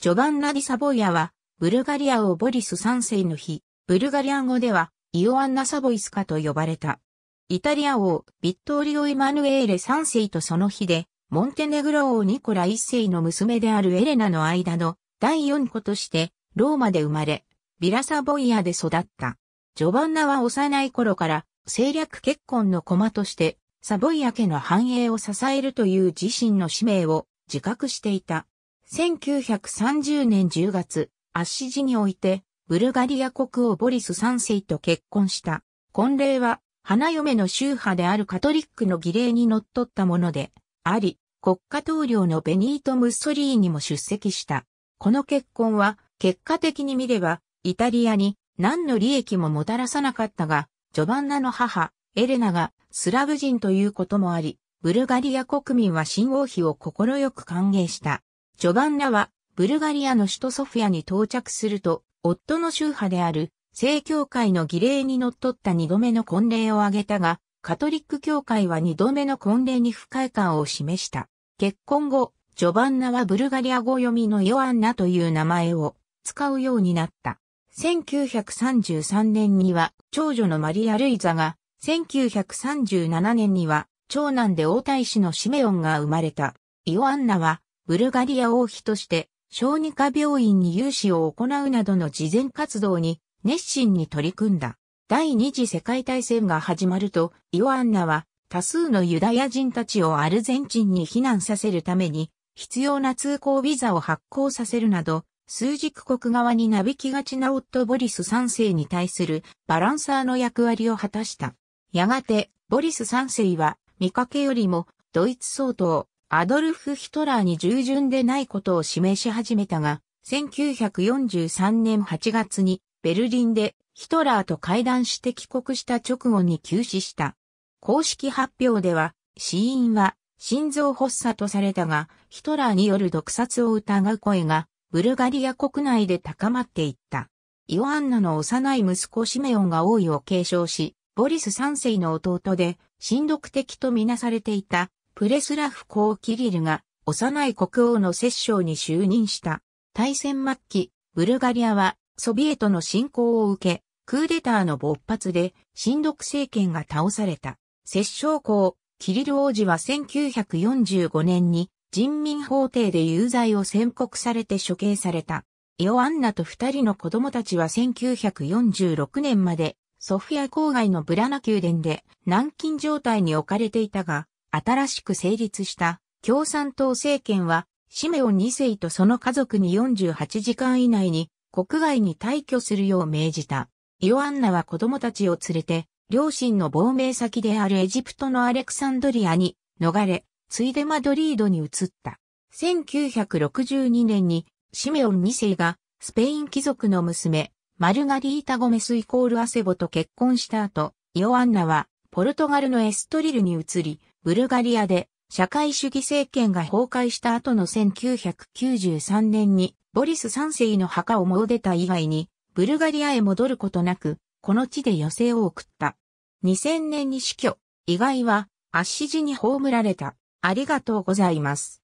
ジョバンナ・ディ・サボイアは、ブルガリア王ボリス3世の日、ブルガリア語では、イオアンナ・サボイスカと呼ばれた。イタリア王、ビットーリオ・イマヌエーレ3世とその日で、モンテネグロ王ニコラ1世の娘であるエレナの間の第4子として、ローマで生まれ、ビラサボイアで育った。ジョバンナは幼い頃から、政略結婚の駒として、サボイア家の繁栄を支えるという自身の使命を自覚していた。1930年10月、圧死時において、ブルガリア国王ボリス3世と結婚した。婚礼は、花嫁の宗派であるカトリックの儀礼に則っったもので、あり、国家統領のベニート・ムッソリーニも出席した。この結婚は、結果的に見れば、イタリアに何の利益ももたらさなかったが、ジョバンナの母、エレナがスラブ人ということもあり、ブルガリア国民は新王妃を快く歓迎した。ジョバンナは、ブルガリアの首都ソフィアに到着すると、夫の宗派である、正教会の儀礼に則っった二度目の婚礼を挙げたが、カトリック教会は二度目の婚礼に不快感を示した。結婚後、ジョバンナはブルガリア語読みのヨアンナという名前を使うようになった。1933年には長女のマリア・ルイザが、1937年には長男で王太子のシメオンが生まれた。ヨアンナはブルガリア王妃として小児科病院に融資を行うなどの慈善活動に熱心に取り組んだ。第二次世界大戦が始まると、イオアンナは多数のユダヤ人たちをアルゼンチンに避難させるために必要な通行ビザを発行させるなど、数軸国側になびきがちな夫ボリス3世に対するバランサーの役割を果たした。やがて、ボリス3世は見かけよりもドイツ総統、アドルフ・ヒトラーに従順でないことを示し始めたが、1943年8月にベルリンでヒトラーと会談して帰国した直後に急死した。公式発表では、死因は心臓発作とされたが、ヒトラーによる毒殺を疑う声が、ブルガリア国内で高まっていった。イオアンナの幼い息子シメオンが王位を継承し、ボリス3世の弟で、親族的とみなされていたプレスラフ公キリルが幼い国王の摂政に就任した。大戦末期、ブルガリアはソビエトの侵攻を受け、クーデターの勃発で親独政権が倒された。摂政公、キリル王子は1945年に人民法廷で有罪を宣告されて処刑された。イオアンナと二人の子供たちは1946年までソフィア郊外のブラナ宮殿で軟禁状態に置かれていたが、新しく成立した共産党政権は、シメオン2世とその家族に48時間以内に国外に退去するよう命じた。イオアンナは子供たちを連れて、両親の亡命先であるエジプトのアレクサンドリアに逃れ、ついでマドリードに移った。1962年にシメオン2世がスペイン貴族の娘、マルガリータ・ゴメスイコールアセボと結婚した後、イオアンナはポルトガルのエストリルに移り、ブルガリアで社会主義政権が崩壊した後の1993年にボリス3世の墓を詣でた以外に、ブルガリアへ戻ることなく、この地で余生を送った。2000年に死去、以外は、アッシジに葬られた。ありがとうございます。